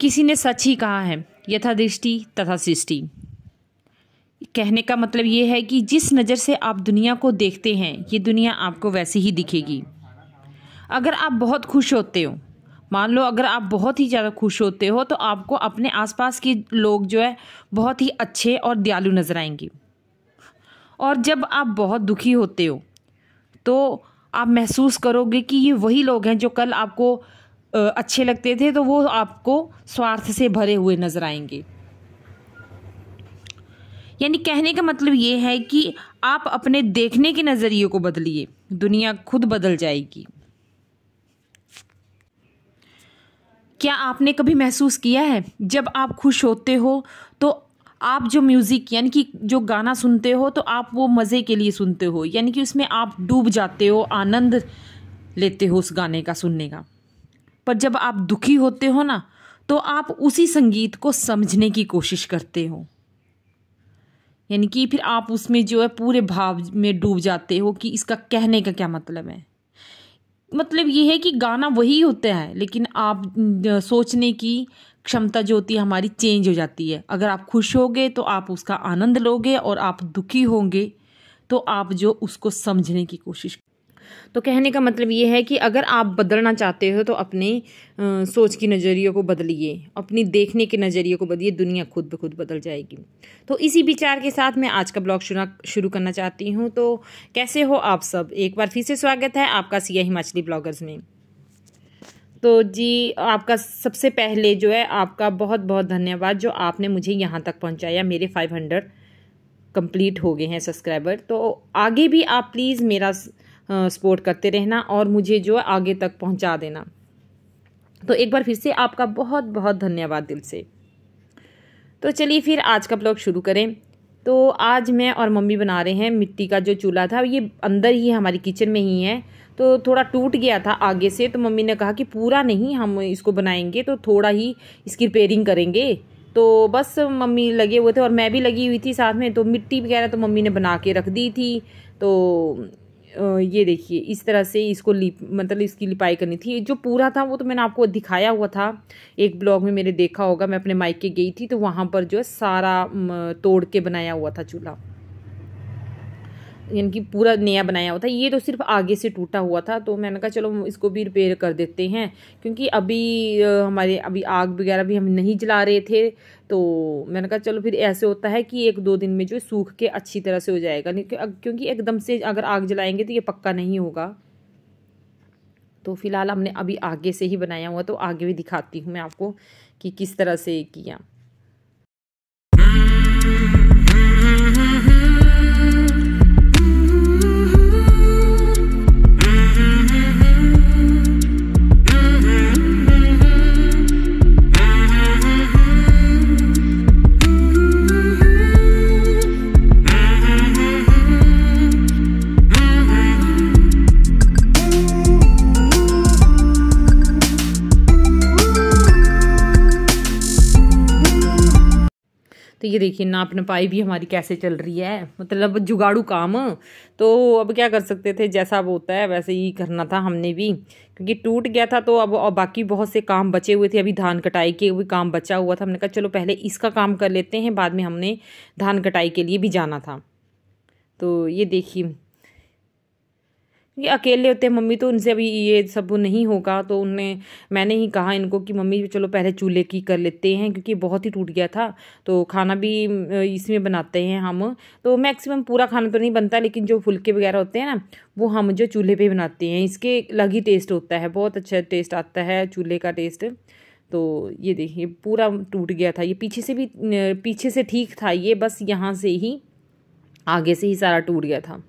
किसी ने सच ही कहा है यथा दृष्टि तथा सृष्टि कहने का मतलब ये है कि जिस नज़र से आप दुनिया को देखते हैं ये दुनिया आपको वैसी ही दिखेगी अगर आप बहुत खुश होते हो मान लो अगर आप बहुत ही ज़्यादा खुश होते हो तो आपको अपने आसपास के लोग जो है बहुत ही अच्छे और दयालु नज़र आएंगे और जब आप बहुत दुखी होते हो तो आप महसूस करोगे कि ये वही लोग हैं जो कल आपको अच्छे लगते थे तो वो आपको स्वार्थ से भरे हुए नजर आएंगे यानी कहने का मतलब ये है कि आप अपने देखने के नज़रिए को बदलिए दुनिया खुद बदल जाएगी क्या आपने कभी महसूस किया है जब आप खुश होते हो तो आप जो म्यूज़िक यानी कि जो गाना सुनते हो तो आप वो मज़े के लिए सुनते हो यानी कि उसमें आप डूब जाते हो आनंद लेते हो उस गाने का सुनने का पर जब आप दुखी होते हो ना तो आप उसी संगीत को समझने की कोशिश करते हो यानी कि फिर आप उसमें जो है पूरे भाव में डूब जाते हो कि इसका कहने का क्या मतलब है मतलब ये है कि गाना वही होता है लेकिन आप सोचने की क्षमता जो होती है हमारी चेंज हो जाती है अगर आप खुश होगे तो आप उसका आनंद लोगे और आप दुखी होंगे तो आप जो उसको समझने की कोशिश तो कहने का मतलब ये है कि अगर आप बदलना चाहते हो तो अपने आ, सोच की नज़रिए को बदलिए अपनी देखने के नज़रिए को बदलिए दुनिया खुद ब खुद बदल जाएगी तो इसी विचार के साथ मैं आज का ब्लॉग शुरू करना चाहती हूँ तो कैसे हो आप सब एक बार फिर से स्वागत है आपका सिया हिमाचली ब्लॉगर्स में तो जी आपका सबसे पहले जो है आपका बहुत बहुत धन्यवाद जो आपने मुझे यहाँ तक पहुँचाया मेरे फाइव हंड्रेड कंप्लीट हो गए हैं सब्सक्राइबर तो आगे भी आप प्लीज़ मेरा सपोर्ट करते रहना और मुझे जो है आगे तक पहुंचा देना तो एक बार फिर से आपका बहुत बहुत धन्यवाद दिल से तो चलिए फिर आज का ब्लॉग शुरू करें तो आज मैं और मम्मी बना रहे हैं मिट्टी का जो चूल्हा था ये अंदर ही हमारी किचन में ही है तो थोड़ा टूट गया था आगे से तो मम्मी ने कहा कि पूरा नहीं हम इसको बनाएंगे तो थोड़ा ही इसकी रिपेयरिंग करेंगे तो बस मम्मी लगे हुए थे और मैं भी लगी हुई थी साथ में तो मिट्टी वगैरह तो मम्मी ने बना के रख दी थी तो ये देखिए इस तरह से इसको लिप मतलब इसकी लिपाई करनी थी जो पूरा था वो तो मैंने आपको दिखाया हुआ था एक ब्लॉग में मैंने देखा होगा मैं अपने के गई थी तो वहाँ पर जो है सारा तोड़ के बनाया हुआ था चूल्हा यानी कि पूरा नया बनाया हुआ था ये तो सिर्फ आगे से टूटा हुआ था तो मैंने कहा चलो इसको भी रिपेयर कर देते हैं क्योंकि अभी हमारे अभी आग वगैरह भी हम नहीं जला रहे थे तो मैंने कहा चलो फिर ऐसे होता है कि एक दो दिन में जो सूख के अच्छी तरह से हो जाएगा क्योंकि एकदम से अगर आग जलाएंगे तो ये पक्का नहीं होगा तो फिलहाल हमने अभी आगे से ही बनाया हुआ तो आगे भी दिखाती हूँ मैं आपको कि किस तरह से किया ये देखिए नाप नपाई भी हमारी कैसे चल रही है मतलब जुगाड़ू काम तो अब क्या कर सकते थे जैसा अब होता है वैसे ही करना था हमने भी क्योंकि टूट गया था तो अब और बाकी बहुत से काम बचे हुए थे अभी धान कटाई के भी काम बचा हुआ था हमने कहा चलो पहले इसका काम कर लेते हैं बाद में हमने धान कटाई के लिए भी जाना था तो ये देखिए ये अकेले होते हैं मम्मी तो उनसे अभी ये सब नहीं होगा तो उनने मैंने ही कहा इनको कि मम्मी चलो पहले चूल्हे की कर लेते हैं क्योंकि बहुत ही टूट गया था तो खाना भी इसमें बनाते हैं हम तो मैक्सिमम पूरा खाना तो नहीं बनता लेकिन जो फुलके वगैरह होते हैं ना वो हम जो चूल्हे पर बनाते हैं इसके अलग ही टेस्ट होता है बहुत अच्छा टेस्ट आता है चूल्हे का टेस्ट तो ये देखिए पूरा टूट गया था ये पीछे से भी पीछे से ठीक था ये बस यहाँ से ही आगे से ही सारा टूट गया था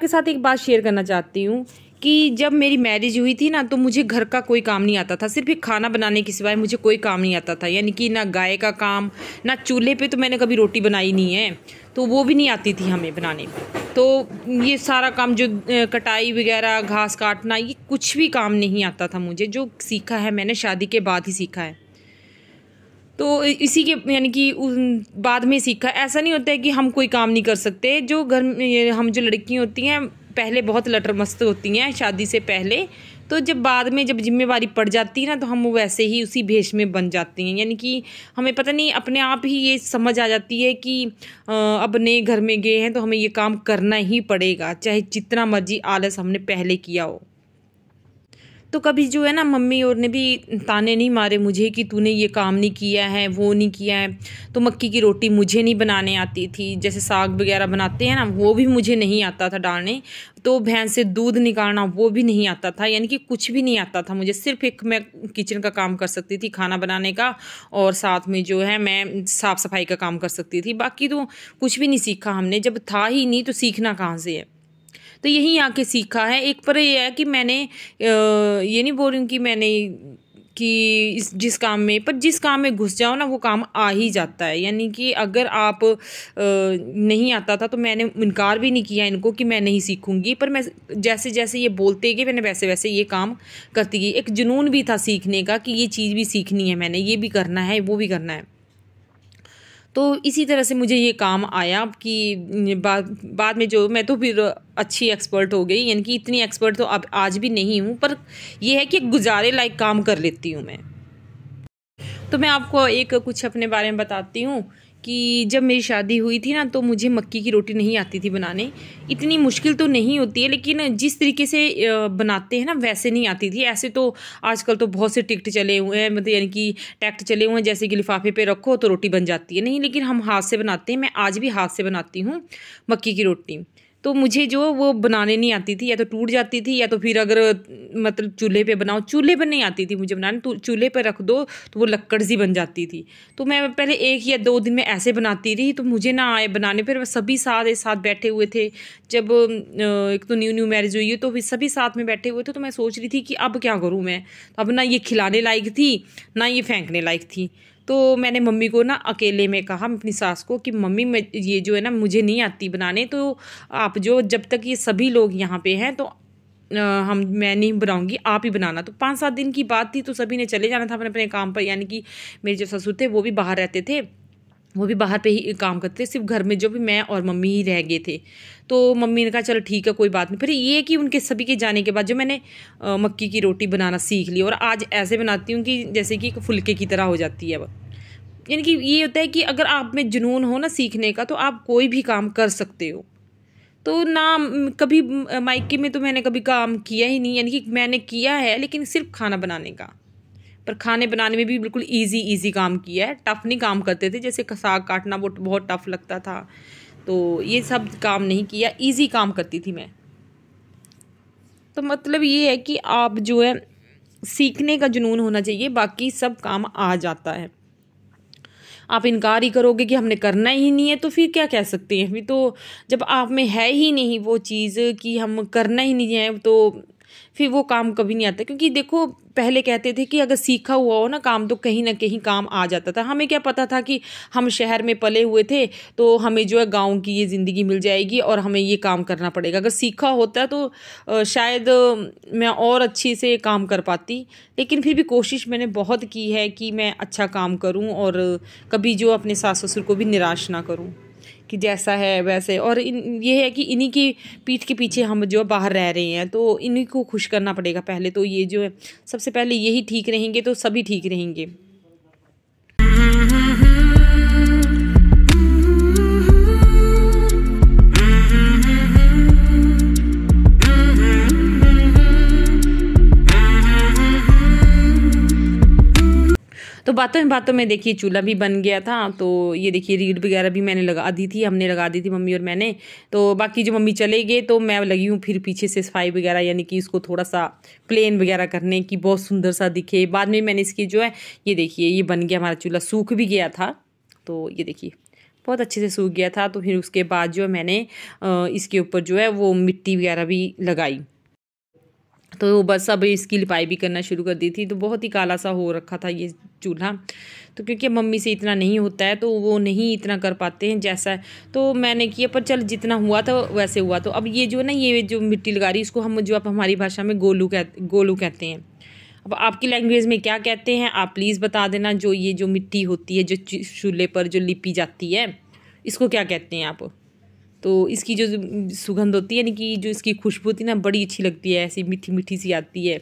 आपके साथ एक बात शेयर करना चाहती हूँ कि जब मेरी मैरिज हुई थी ना तो मुझे घर का कोई काम नहीं आता था सिर्फ एक खाना बनाने के सिवाय मुझे कोई काम नहीं आता था यानी कि ना गाय का काम ना चूल्हे पे तो मैंने कभी रोटी बनाई नहीं है तो वो भी नहीं आती थी हमें बनाने तो ये सारा काम जो कटाई वगैरह घास काटना ये कुछ भी काम नहीं आता था मुझे जो सीखा है मैंने शादी के बाद ही सीखा है तो इसी के यानी कि बाद में सीखा ऐसा नहीं होता है कि हम कोई काम नहीं कर सकते जो घर में हम जो लड़कियाँ होती हैं पहले बहुत लटरमस्त होती हैं शादी से पहले तो जब बाद में जब जिम्मेवारी पड़ जाती है ना तो हम वो वैसे ही उसी भेष में बन जाती हैं यानी कि हमें पता नहीं अपने आप ही ये समझ आ जाती है कि अब नए घर में गए हैं तो हमें ये काम करना ही पड़ेगा चाहे जितना मर्जी आलस हमने पहले किया हो तो कभी जो है ना मम्मी और ने भी ताने नहीं मारे मुझे कि तूने ये काम नहीं किया है वो नहीं किया है तो मक्की की रोटी मुझे नहीं बनाने आती थी जैसे साग वगैरह बनाते हैं ना वो भी मुझे नहीं आता था डालने तो भैंस से दूध निकालना वो भी नहीं आता था यानी कि कुछ भी नहीं आता था मुझे सिर्फ एक मैं किचन का काम कर सकती थी खाना बनाने का और साथ में जो है मैं साफ़ सफाई का काम कर सकती थी बाकी तो कुछ भी नहीं सीखा हमने जब था ही नहीं तो सीखना कहाँ से है तो यही आके सीखा है एक पर यह है कि मैंने ये नहीं बोल रही कि मैंने कि इस जिस काम में पर जिस काम में घुस जाओ ना वो काम आ ही जाता है यानी कि अगर आप नहीं आता था तो मैंने इनकार भी नहीं किया इनको कि मैं नहीं सीखूंगी पर मैं जैसे जैसे ये बोलते गए मैंने वैसे वैसे ये काम करती गई एक जुनून भी था सीखने का कि ये चीज़ भी सीखनी है मैंने ये भी करना है वो भी करना है तो इसी तरह से मुझे ये काम आया कि बा, बाद में जो मैं तो फिर अच्छी एक्सपर्ट हो गई यानी कि इतनी एक्सपर्ट तो अब आज भी नहीं हूँ पर यह है कि गुजारे लायक काम कर लेती हूँ मैं तो मैं आपको एक कुछ अपने बारे में बताती हूँ कि जब मेरी शादी हुई थी ना तो मुझे मक्की की रोटी नहीं आती थी बनाने इतनी मुश्किल तो नहीं होती है लेकिन जिस तरीके से बनाते हैं ना वैसे नहीं आती थी ऐसे तो आजकल तो बहुत से टिकट चले हुए हैं मतलब यानी कि टैक्ट चले हुए हैं जैसे कि लिफाफे पे रखो तो रोटी बन जाती है नहीं लेकिन हम हाथ से बनाते हैं मैं आज भी हाथ से बनाती हूँ मक्की की रोटी तो मुझे जो वो बनाने नहीं आती थी या तो टूट जाती थी या तो फिर अगर मतलब चूल्हे पे बनाओ चूल्हे पर नहीं आती थी मुझे बनाने तो चूल्हे पर रख दो तो वो लक्कड़ सी बन जाती थी तो मैं पहले एक या दो दिन में ऐसे बनाती रही तो मुझे ना आए बनाने पर सभी साथ एक साथ बैठे हुए थे जब एक तो न्यू न्यू मैरिज हुई है तो फिर सभी साथ में बैठे हुए थे तो मैं सोच रही थी कि अब क्या करूँ मैं तो अब ना ये खिलाने लायक थी ना ये फेंकने लायक थी तो मैंने मम्मी को ना अकेले में कहा अपनी सास को कि मम्मी मैं ये जो है ना मुझे नहीं आती बनाने तो आप जो जब तक ये सभी लोग यहाँ पे हैं तो हम मैं नहीं बनाऊंगी आप ही बनाना तो पाँच सात दिन की बात थी तो सभी ने चले जाना था अपने अपने काम पर यानी कि मेरे जो ससुर थे वो भी बाहर रहते थे वो भी बाहर पे ही काम करते सिर्फ घर में जो भी मैं और मम्मी ही रह गए थे तो मम्मी ने कहा चलो ठीक है कोई बात नहीं फिर ये कि उनके सभी के जाने के बाद जो मैंने मक्की की रोटी बनाना सीख ली और आज ऐसे बनाती हूँ कि जैसे कि फुलके की तरह हो जाती है वो यानी कि ये होता है कि अगर आप में जुनून हो ना सीखने का तो आप कोई भी काम कर सकते हो तो ना कभी मायके में तो मैंने कभी काम किया ही नहीं यानी कि मैंने किया है लेकिन सिर्फ खाना बनाने का पर खाने बनाने में भी बिल्कुल ईजी ईजी काम किया है टफ़ नहीं काम करते थे जैसे साग काटना वो बहुत टफ़ लगता था तो ये सब काम नहीं किया ईजी काम करती थी मैं तो मतलब ये है कि आप जो है सीखने का जुनून होना चाहिए बाकी सब काम आ जाता है आप इनकार ही करोगे कि हमने करना ही नहीं है तो फिर क्या कह सकते हैं फिर तो जब आप में है ही नहीं वो चीज़ कि हम करना ही नहीं है तो फिर वो काम कभी नहीं आता क्योंकि देखो पहले कहते थे कि अगर सीखा हुआ हो ना काम तो कहीं ना कहीं काम आ जाता था हमें क्या पता था कि हम शहर में पले हुए थे तो हमें जो है गांव की ये ज़िंदगी मिल जाएगी और हमें ये काम करना पड़ेगा अगर सीखा होता तो शायद मैं और अच्छे से काम कर पाती लेकिन फिर भी कोशिश मैंने बहुत की है कि मैं अच्छा काम करूँ और कभी जो अपने सास ससुर को भी निराश ना करूँ कि जैसा है वैसे और इन ये है कि इन्हीं की पीठ के पीछे हम जो बाहर रह रहे हैं तो इन्हीं को खुश करना पड़ेगा पहले तो ये जो है सबसे पहले यही ठीक रहेंगे तो सभी ठीक रहेंगे तो बातों में बातों में देखिए चूल्हा भी बन गया था तो ये देखिए रीड वगैरह भी मैंने लगा दी थी हमने लगा दी थी मम्मी और मैंने तो बाकी जो मम्मी चले गए तो मैं लगी हूँ फिर पीछे से सफाई वगैरह यानी कि इसको थोड़ा सा प्लेन वगैरह करने की बहुत सुंदर सा दिखे बाद में मैंने इसकी जो है ये देखिए ये बन गया हमारा चूल्हा सूख भी गया था तो ये देखिए बहुत अच्छे से सूख गया था तो फिर उसके बाद जो है मैंने इसके ऊपर जो है वो मिट्टी वगैरह भी लगाई तो बस अब इसकी लिपाई भी करना शुरू कर दी थी तो बहुत ही काला सा हो रखा था ये चूल्हा तो क्योंकि मम्मी से इतना नहीं होता है तो वो नहीं इतना कर पाते हैं जैसा है तो मैंने किया पर चल जितना हुआ था वैसे हुआ तो अब ये जो ना ये जो मिट्टी लगा रही इसको हम जो आप हमारी भाषा में गोलू कह गोलू कहते हैं अब आपकी लैंग्वेज में क्या कहते हैं आप प्लीज़ बता देना जो ये जो मिट्टी होती है जो चूल्हे पर जो लिपी जाती है इसको क्या कहते हैं आप तो इसकी जो सुगंध होती है यानी कि जो इसकी खुशबू होती है ना बड़ी अच्छी लगती है ऐसी मीठी मीठी सी आती है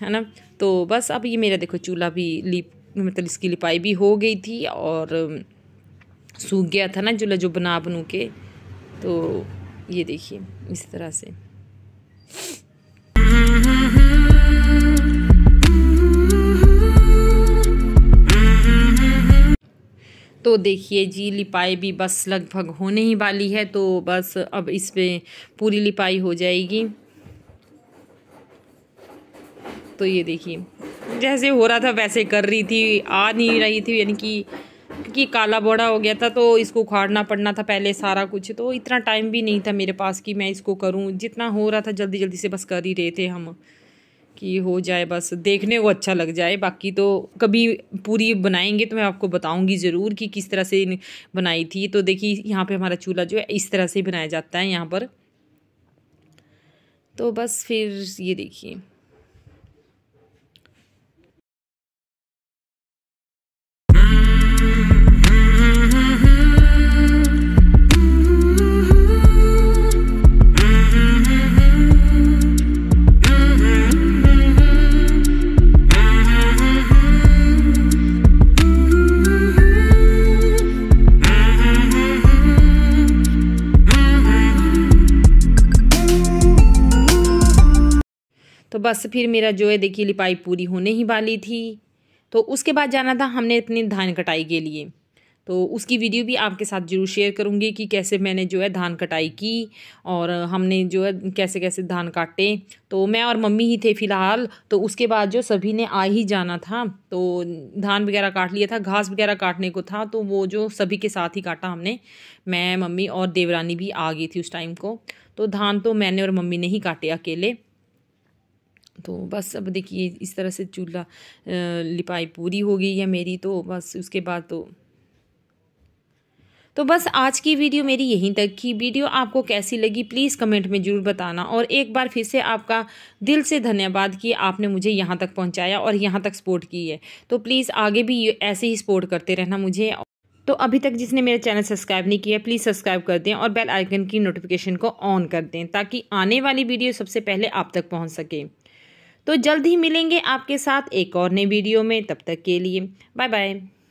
है ना तो बस अब ये मेरा देखो चूल्हा भी लिप मतलब इसकी लिपाई भी हो गई थी और सूख गया था ना चूल्हा जो बना बनू के तो ये देखिए इस तरह से तो देखिए जी लिपाई भी बस लगभग होने ही वाली है तो बस अब इस पर पूरी लिपाई हो जाएगी तो ये देखिए जैसे हो रहा था वैसे कर रही थी आ नहीं रही थी यानी कि क्योंकि काला बोड़ा हो गया था तो इसको उखाड़ना पड़ना था पहले सारा कुछ तो इतना टाइम भी नहीं था मेरे पास कि मैं इसको करूं जितना हो रहा था जल्दी जल्दी से बस कर ही रहे थे हम कि हो जाए बस देखने को अच्छा लग जाए बाकी तो कभी पूरी बनाएंगे तो मैं आपको बताऊंगी ज़रूर कि किस तरह से बनाई थी तो देखिए यहाँ पे हमारा चूल्हा जो है इस तरह से बनाया जाता है यहाँ पर तो बस फिर ये देखिए तो बस फिर मेरा जो है देखिए लिपाई पूरी होने ही वाली थी तो उसके बाद जाना था हमने अपनी धान कटाई के लिए तो उसकी वीडियो भी आपके साथ जरूर शेयर करूँगी कि कैसे मैंने जो है धान कटाई की और हमने जो है कैसे कैसे धान काटे तो मैं और मम्मी ही थे फ़िलहाल तो उसके बाद जो सभी ने आ ही जाना था तो धान वगैरह काट लिया था घास वगैरह काटने को था तो वो जो सभी के साथ ही काटा हमने मैं मम्मी और देवरानी भी आ गई थी उस टाइम को तो धान तो मैंने और मम्मी ने ही काटे अकेले तो बस अब देखिए इस तरह से चूल्हा लिपाई पूरी हो गई है मेरी तो बस उसके बाद तो तो बस आज की वीडियो मेरी यहीं तक की वीडियो आपको कैसी लगी प्लीज़ कमेंट में ज़रूर बताना और एक बार फिर से आपका दिल से धन्यवाद कि आपने मुझे यहाँ तक पहुँचाया और यहाँ तक सपोर्ट की है तो प्लीज़ आगे भी ऐसे ही सपोर्ट करते रहना मुझे तो अभी तक जिसने मेरा चैनल सब्सक्राइब नहीं किया प्लीज़ सब्सक्राइब कर दें और बेल आइकन की नोटिफिकेशन को ऑन कर दें ताकि आने वाली वीडियो सबसे पहले आप तक पहुँच सके तो जल्द ही मिलेंगे आपके साथ एक और नए वीडियो में तब तक के लिए बाय बाय